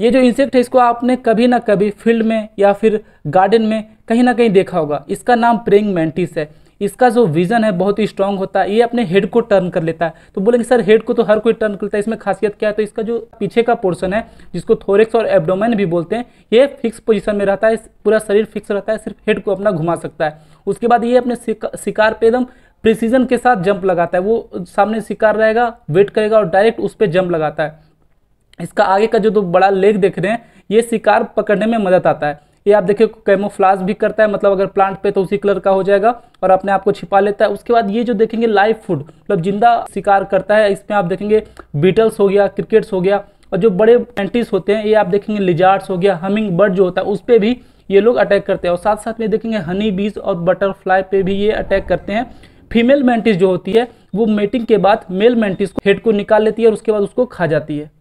ये जो इंसेक्ट है इसको आपने कभी ना कभी फील्ड में या फिर गार्डन में कहीं ना कहीं देखा होगा इसका नाम प्रेइंग मैंटिस है इसका जो विजन है बहुत ही स्ट्रांग होता है ये अपने हेड को टर्न कर लेता है तो बोलेंगे सर हेड को तो हर कोई टर्न करता है इसमें खासियत क्या है तो इसका जो पीछे का पोर्शन है जिसको थोरेक्स और एब्डोमेन भी बोलते हैं ये फिक्स पोजिशन में रहता है पूरा शरीर फिक्स रहता है सिर्फ हेड को अपना घुमा सकता है उसके बाद ये अपने शिकार पे एकदम प्रिसीजन के साथ जंप लगाता है वो सामने शिकार रहेगा वेट करेगा और डायरेक्ट उस पर जंप लगाता है इसका आगे का जो दो बड़ा लेग देख रहे हैं ये शिकार पकड़ने में मदद आता है ये आप देखिए कैमोफ्लाज भी करता है मतलब अगर प्लांट पे तो उसी कलर का हो जाएगा और अपने आप को छिपा लेता है उसके बाद ये जो देखेंगे लाइव फूड मतलब जिंदा शिकार करता है इसमें आप देखेंगे बीटल्स हो गया क्रिकेट्स हो गया और जो बड़े एंटीज होते हैं ये आप देखेंगे लिजार्ड्स हो गया हमिंग बर्ड जो होता है उस पर भी ये लोग अटैक करते हैं और साथ साथ में देखेंगे हनी बीज और बटरफ्लाई पे भी ये अटैक करते हैं फीमेल मेंटिस जो होती है वो मेटिंग के बाद मेल मेंटिस को हेड को निकाल लेती है और उसके बाद उसको खा जाती है